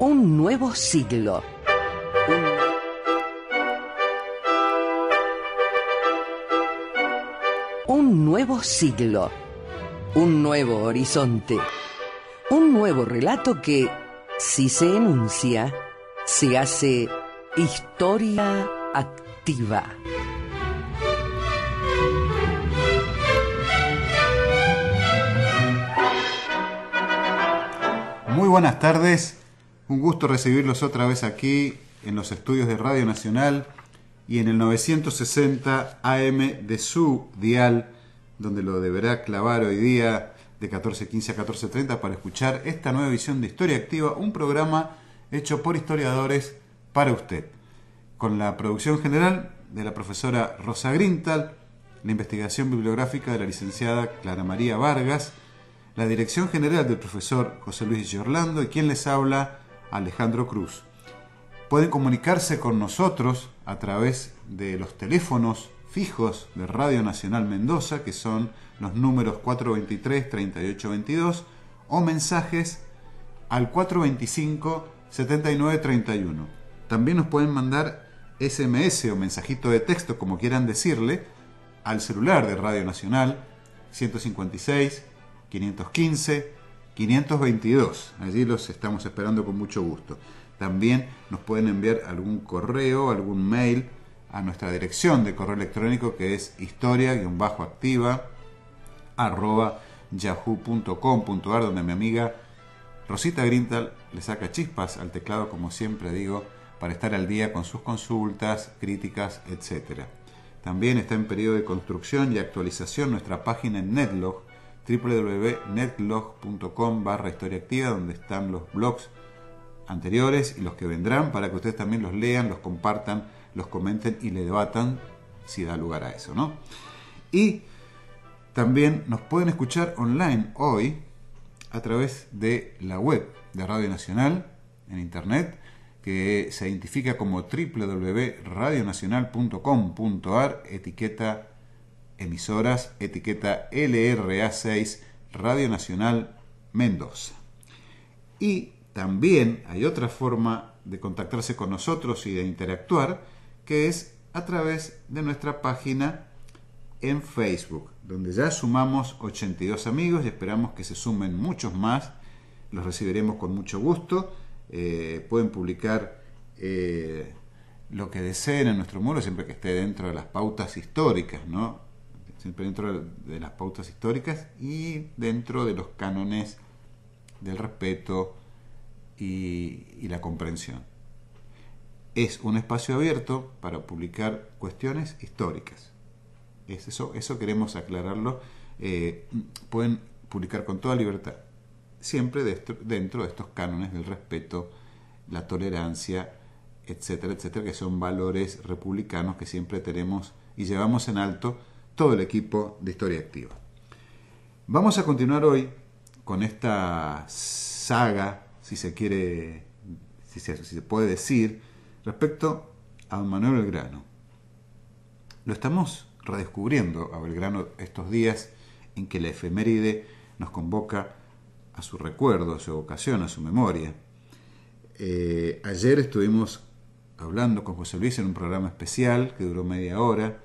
Un nuevo siglo. Un nuevo siglo. Un nuevo horizonte. Un nuevo relato que, si se enuncia, se hace historia activa. Muy buenas tardes, un gusto recibirlos otra vez aquí en los estudios de Radio Nacional y en el 960 AM de su dial, donde lo deberá clavar hoy día de 14.15 a 14.30 para escuchar esta nueva visión de Historia Activa, un programa hecho por historiadores para usted, con la producción general de la profesora Rosa Grintal, la investigación bibliográfica de la licenciada Clara María Vargas, la dirección general del profesor José Luis Giorlando y quien les habla, Alejandro Cruz. Pueden comunicarse con nosotros a través de los teléfonos fijos de Radio Nacional Mendoza, que son los números 423-3822, o mensajes al 425-7931. También nos pueden mandar SMS o mensajito de texto, como quieran decirle, al celular de Radio Nacional 156 515 522. Allí los estamos esperando con mucho gusto. También nos pueden enviar algún correo, algún mail a nuestra dirección de correo electrónico que es historia-activa arroba yahoo.com.ar donde mi amiga Rosita Grintal le saca chispas al teclado como siempre digo para estar al día con sus consultas, críticas, etc. También está en periodo de construcción y actualización nuestra página en Netlog www.netlog.com barra historia activa, donde están los blogs anteriores y los que vendrán, para que ustedes también los lean, los compartan, los comenten y le debatan si da lugar a eso, ¿no? Y también nos pueden escuchar online hoy a través de la web de Radio Nacional en internet que se identifica como www.radionacional.com.ar etiqueta emisoras, etiqueta LRA6, Radio Nacional Mendoza. Y también hay otra forma de contactarse con nosotros y de interactuar, que es a través de nuestra página en Facebook, donde ya sumamos 82 amigos y esperamos que se sumen muchos más. Los recibiremos con mucho gusto. Eh, pueden publicar eh, lo que deseen en nuestro muro, siempre que esté dentro de las pautas históricas, ¿no? siempre dentro de las pautas históricas y dentro de los cánones del respeto y, la comprensión. Es un espacio abierto para publicar cuestiones históricas. Es eso, queremos aclararlo. Eh, pueden publicar con toda libertad, siempre dentro, dentro de estos cánones del respeto, la tolerancia, etcétera, etcétera, que son valores republicanos que siempre tenemos y llevamos en alto todo el equipo de Historia Activa. Vamos a continuar hoy con esta saga, si se quiere, si se, puede decir, respecto a Manuel Belgrano. Lo estamos redescubriendo a Belgrano estos días en que la efeméride nos convoca a su recuerdo, a su vocación, a su memoria. Eh, ayer estuvimos hablando con José Luis en un programa especial que duró media hora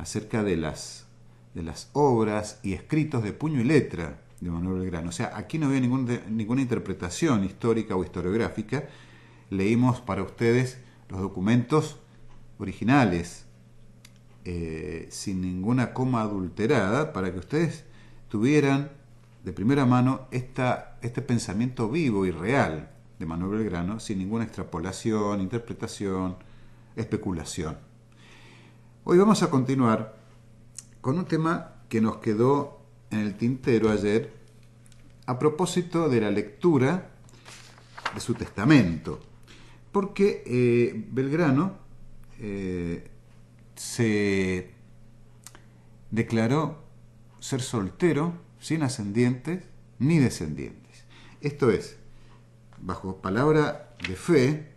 acerca de las, de las obras y escritos de puño y letra de Manuel Belgrano. O sea, aquí no había ninguna interpretación histórica o historiográfica. Leímos para ustedes los documentos originales, eh, sin ninguna coma adulterada, para que ustedes tuvieran de primera mano esta, este pensamiento vivo y real de Manuel Belgrano, sin ninguna extrapolación, interpretación, especulación. Hoy vamos a continuar con un tema que nos quedó en el tintero ayer a propósito de la lectura de su testamento, porque eh, Belgrano eh, se declaró ser soltero, sin ascendientes ni descendientes. Esto es, bajo palabra de fe,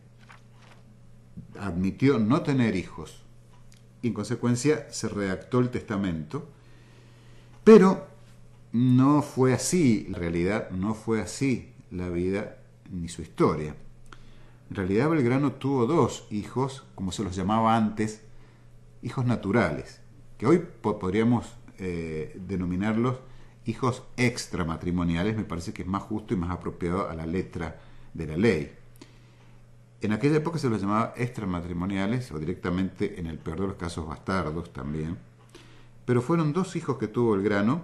admitió no tener hijos y en consecuencia se redactó el testamento. Pero no fue así en realidad, no fue así la vida ni su historia. En realidad Belgrano tuvo dos hijos, como se los llamaba antes, hijos naturales, que hoy podríamos eh, denominarlos hijos extramatrimoniales, me parece que es más justo y más apropiado a la letra de la ley. En aquella época se los llamaba extramatrimoniales o directamente, en el peor de los casos, bastardos también. Pero fueron dos hijos que tuvo el grano,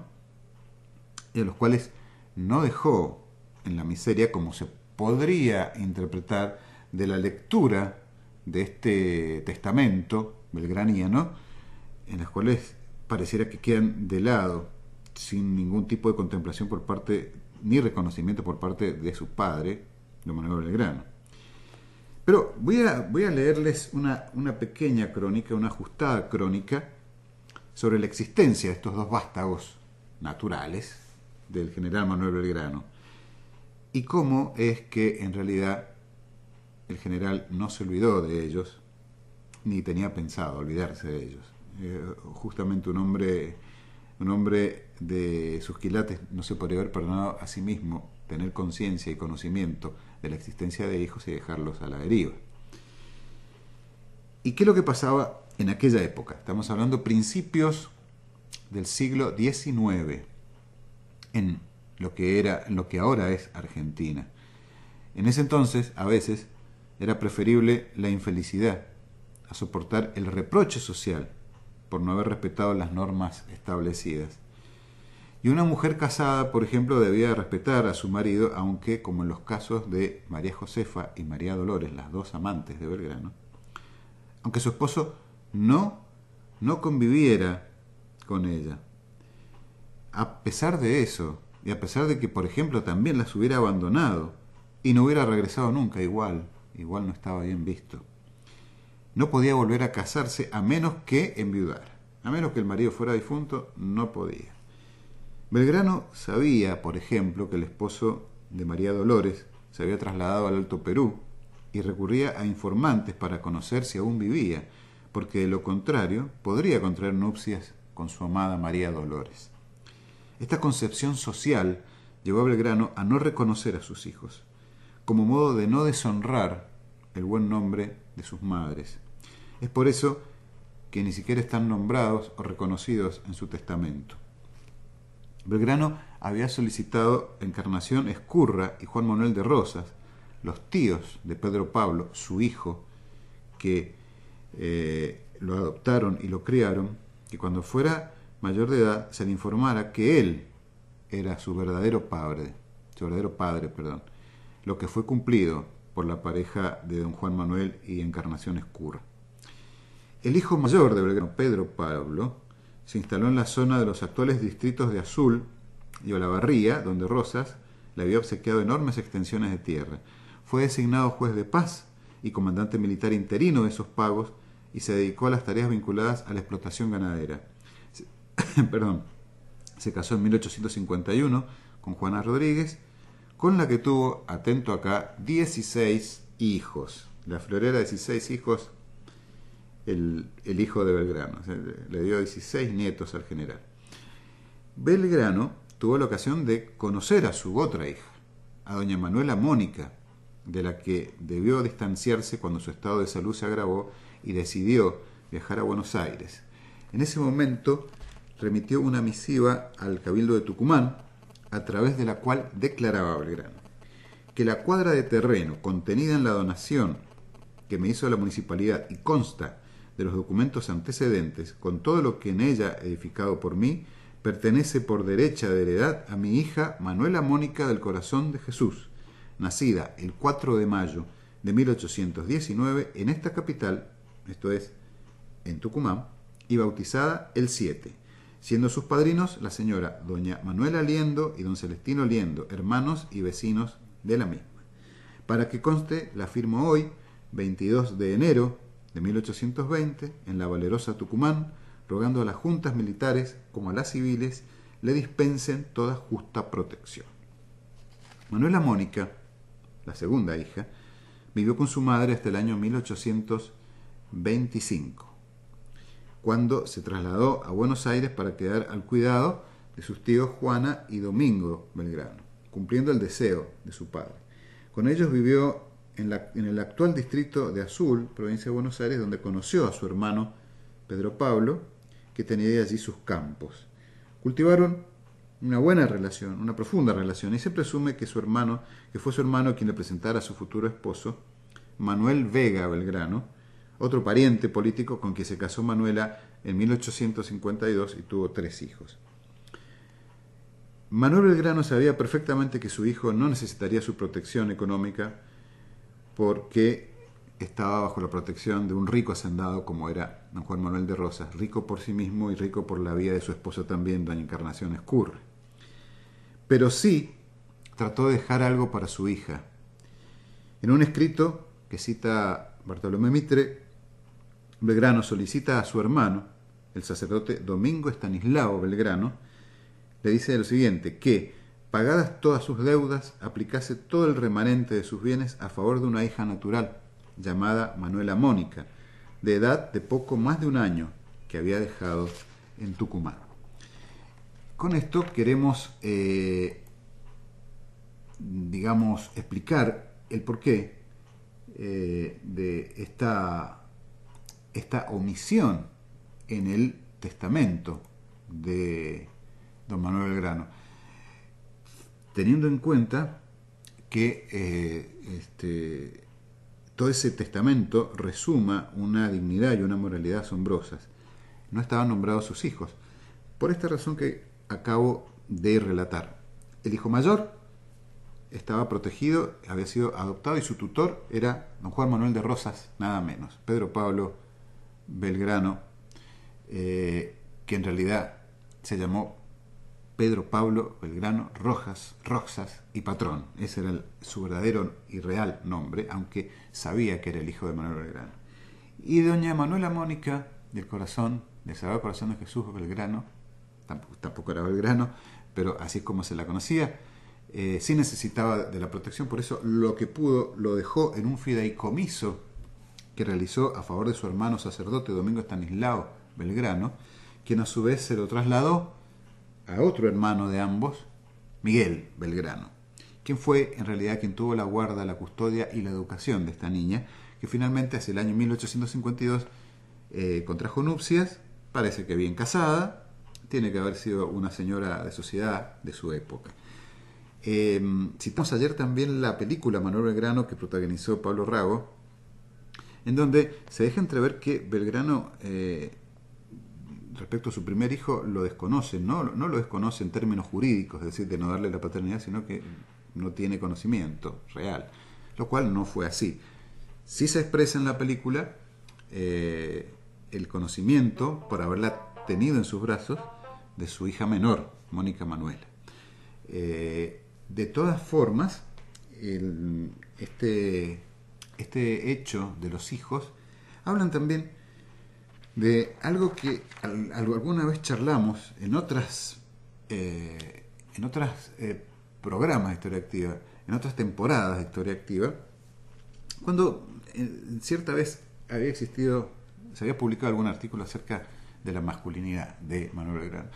y a los cuales no dejó en la miseria como se podría interpretar de la lectura de este testamento belgraniano, en las cuales pareciera que quedan de lado, sin ningún tipo de contemplación por parte, ni reconocimiento por parte de su padre, don Manuel Belgrano. Pero voy a, leerles una, pequeña crónica, una ajustada crónica, sobre la existencia de estos dos vástagos naturales del general Manuel Belgrano y cómo es que en realidad el general no se olvidó de ellos ni tenía pensado olvidarse de ellos. Eh, justamente un hombre, un hombre de sus quilates no se podría haber perdonado a sí mismo tener conciencia y conocimiento de la existencia de hijos y dejarlos a la deriva. ¿Y qué es lo que pasaba en aquella época? Estamos hablando principios del siglo XIX, en lo que, era, lo que ahora es Argentina. En ese entonces, a veces, era preferible la infelicidad a soportar el reproche social por no haber respetado las normas establecidas. Y una mujer casada, por ejemplo, debía respetar a su marido, aunque, como en los casos de María Josefa y María Dolores, las dos amantes de Belgrano, aunque su esposo no, no conviviera con ella. A pesar de eso, y a pesar de que, por ejemplo, también las hubiera abandonado y no hubiera regresado nunca, igual, igual no estaba bien visto. No podía volver a casarse a menos que enviudara. A menos que el marido fuera difunto, no podía. Belgrano sabía, por ejemplo, que el esposo de María Dolores se había trasladado al Alto Perú y recurría a informantes para conocer si aún vivía, porque de lo contrario podría contraer nupcias con su amada María Dolores. Esta concepción social llevó a Belgrano a no reconocer a sus hijos, como modo de no deshonrar el buen nombre de sus madres. Es por eso que ni siquiera están nombrados o reconocidos en su testamento. Belgrano había solicitado Encarnación Escurra y Juan Manuel de Rosas, los tíos de Pedro Pablo, su hijo, que eh, lo adoptaron y lo criaron, que cuando fuera mayor de edad se le informara que él era su verdadero padre, su verdadero padre, perdón, lo que fue cumplido por la pareja de don Juan Manuel y Encarnación Escurra. El hijo mayor de Belgrano, Pedro Pablo, se instaló en la zona de los actuales distritos de Azul y Olavarría, donde Rosas le había obsequiado enormes extensiones de tierra. Fue designado juez de paz y comandante militar interino de esos pagos y se dedicó a las tareas vinculadas a la explotación ganadera. perdón, se casó en 1851 con Juana Rodríguez, con la que tuvo, atento acá, 16 hijos. La florera, 16 hijos el, hijo de Belgrano. Le dio 16 nietos al general. Belgrano tuvo la ocasión de conocer a su otra hija, a doña Manuela Mónica, de la que debió distanciarse cuando su estado de salud se agravó y decidió viajar a Buenos Aires. En ese momento remitió una misiva al Cabildo de Tucumán, a través de la cual declaraba Belgrano que la cuadra de terreno contenida en la donación que me hizo la municipalidad y consta de los documentos antecedentes, con todo lo que en ella edificado por mí, pertenece por derecha de heredad a mi hija Manuela Mónica del Corazón de Jesús, nacida el 4 de mayo de 1819 en esta capital, esto es, en Tucumán, y bautizada el 7, siendo sus padrinos la señora doña Manuela Liendo y don Celestino Liendo, hermanos y vecinos de la misma. Para que conste, la firmo hoy, 22 de enero de 1820, en la valerosa Tucumán, rogando a las juntas militares como a las civiles le dispensen toda justa protección. Manuela Mónica, la segunda hija, vivió con su madre hasta el año 1825, cuando se trasladó a Buenos Aires para quedar al cuidado de sus tíos Juana y Domingo Belgrano, cumpliendo el deseo de su padre. Con ellos vivió en, el actual distrito de Azul, provincia de Buenos Aires, donde conoció a su hermano Pedro Pablo, que tenía allí sus campos. Cultivaron una buena relación, una profunda relación, y se presume que su hermano, que fue su hermano quien le presentara a su futuro esposo, Manuel Vega Belgrano, otro pariente político con quien se casó Manuela en 1852 y tuvo tres hijos. Manuel Belgrano sabía perfectamente que su hijo no necesitaría su protección económica porque estaba bajo la protección de un rico hacendado como era don Juan Manuel de Rosas, rico por sí mismo y rico por la vida de su esposa también, doña Encarnación Escurre. Pero sí trató de dejar algo para su hija. En un escrito que cita Bartolomé Mitre, Belgrano solicita a su hermano, el sacerdote Domingo Estanislao Belgrano, le dice lo siguiente, que pagadas todas sus deudas, aplicase todo el remanente de sus bienes a favor de una hija natural, llamada Manuela Mónica, de edad de poco más de un año, que había dejado en Tucumán. Con esto queremos, eh, digamos, explicar el porqué eh, de esta, esta omisión en el testamento de don Manuel Grano teniendo en cuenta que eh, este, todo ese testamento resuma una dignidad y una moralidad asombrosas. No estaban nombrados sus hijos, por esta razón que acabo de relatar. El hijo mayor estaba protegido, había sido adoptado y su tutor era don Juan Manuel de Rosas, nada menos, Pedro Pablo Belgrano, eh, que en realidad se llamó Pedro Pablo Belgrano Rojas, Roxas y Patrón. Ese era su verdadero y real nombre, aunque sabía que era el hijo de Manuel Belgrano. Y doña Manuela Mónica del Corazón, del Sagrado Corazón de Jesús Belgrano, tampoco, era Belgrano, pero así es como se la conocía, eh, sí necesitaba de la protección, por eso lo que pudo lo dejó en un fideicomiso que realizó a favor de su hermano sacerdote Domingo Estanislao Belgrano, quien a su vez se lo trasladó a otro hermano de ambos, Miguel Belgrano, quien fue en realidad quien tuvo la guarda, la custodia y la educación de esta niña, que finalmente hacia el año 1852 eh, contrajo nupcias, parece que bien casada, tiene que haber sido una señora de sociedad de su época. Eh, citamos ayer también la película Manuel Belgrano que protagonizó Pablo Rago, en donde se deja entrever que Belgrano eh, respecto a su primer hijo lo desconocen, ¿no? no lo desconoce en términos jurídicos, es decir, de no darle la paternidad, sino que no tiene conocimiento real, lo cual no fue así. Sí se expresa en la película eh, el conocimiento por haberla tenido en sus brazos de su hija menor, Mónica Manuela. Eh, de todas formas, este, este hecho de los hijos hablan también de algo que alguna vez charlamos en otras eh, en otras eh, programas de historia activa, en otras temporadas de historia activa, cuando cierta vez había existido, se había publicado algún artículo acerca de la masculinidad de Manuel Belgrano.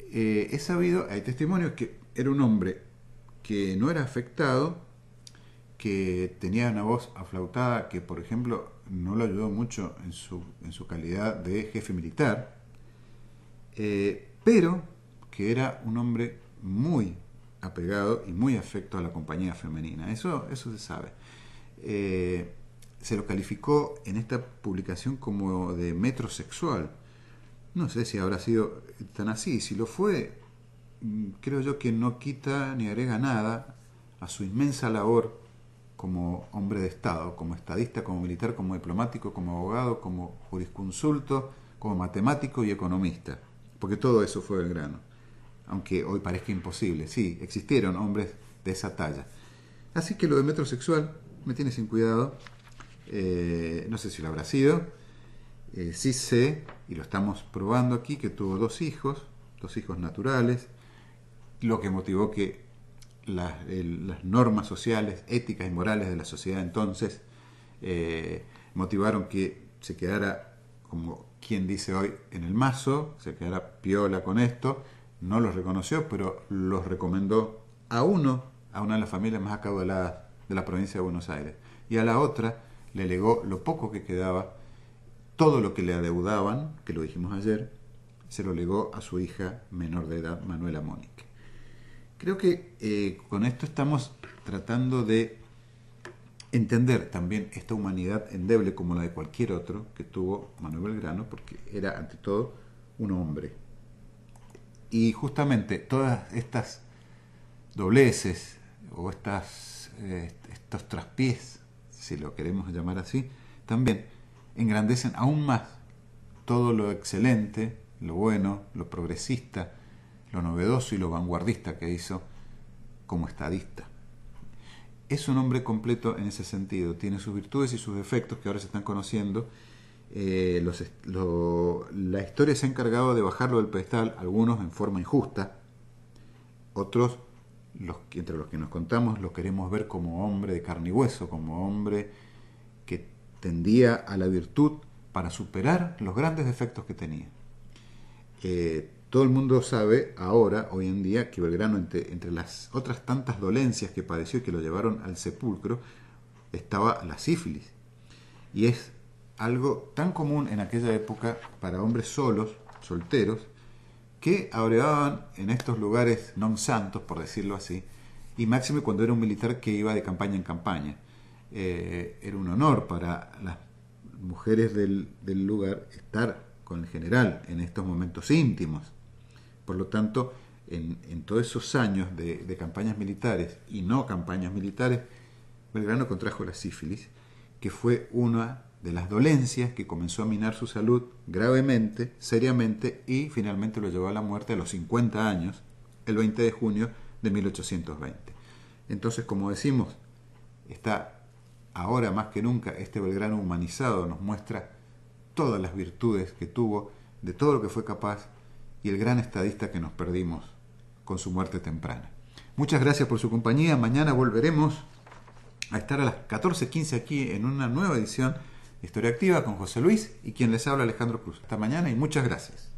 Eh, he sabido, hay testimonios que era un hombre que no era afectado, que tenía una voz aflautada, que por ejemplo no lo ayudó mucho en su, en su calidad de jefe militar, eh, pero que era un hombre muy apegado y muy afecto a la compañía femenina. Eso, eso se sabe. Eh, se lo calificó en esta publicación como de metrosexual. No sé si habrá sido tan así. Si lo fue, mm, creo yo que no quita ni agrega nada a su inmensa labor como hombre de Estado, como estadista, como militar, como diplomático, como abogado, como jurisconsulto, como matemático y economista, porque todo eso fue el grano, aunque hoy parezca imposible, sí, existieron hombres de esa talla. Así que lo de metrosexual me tiene sin cuidado, eh, no sé si lo habrá sido, eh, sí sé, y lo estamos probando aquí, que tuvo dos hijos, dos hijos naturales, lo que motivó que las, las normas sociales, éticas y morales de la sociedad entonces, eh, motivaron que se quedara, como quien dice hoy, en el mazo, se quedara piola con esto, no los reconoció, pero los recomendó a uno, a una de las familias más acaudaladas de la provincia de Buenos Aires, y a la otra le legó lo poco que quedaba, todo lo que le adeudaban, que lo dijimos ayer, se lo legó a su hija menor de edad, Manuela Mónica. Creo que eh, con esto estamos tratando de entender también esta humanidad endeble como la de cualquier otro que tuvo Manuel Belgrano, porque era ante todo un hombre. Y justamente todas estas dobleces o estas, eh, estos traspiés, si lo queremos llamar así, también engrandecen aún más todo lo excelente, lo bueno, lo progresista, lo novedoso y lo vanguardista que hizo como estadista. Es un hombre completo en ese sentido, tiene sus virtudes y sus defectos que ahora se están conociendo. Eh, la historia se ha encargado de bajarlo del pedestal, algunos en forma injusta, otros entre los que nos contamos lo queremos ver como hombre de carne y hueso, como hombre que tendía a la virtud para superar los grandes defectos que tenía. Eh, todo el mundo sabe ahora, hoy en día, que Belgrano, entre, las otras tantas dolencias que padeció y que lo llevaron al sepulcro, estaba la sífilis. Y es algo tan común en aquella época para hombres solos, solteros, que abrevaban en estos lugares non santos, por decirlo así, y Máximo cuando era un militar que iba de campaña en campaña. Eh, era un honor para las mujeres del lugar estar con el general en estos momentos íntimos por lo tanto, en, en todos esos años de, de, campañas militares y no campañas militares, Belgrano contrajo la sífilis, que fue una de las dolencias que comenzó a minar su salud gravemente, seriamente, y finalmente lo llevó a la muerte a los 50 años, el 20 de junio de 1820. Entonces, como decimos, está ahora más que nunca este Belgrano humanizado, nos muestra todas las virtudes que tuvo, de todo lo que fue capaz y el gran estadista que nos perdimos con su muerte temprana. Muchas gracias por su compañía. Mañana volveremos a estar a las 14.15 aquí en una nueva edición de Historia Activa con José Luis y quien les habla Alejandro Cruz. Hasta mañana y muchas gracias.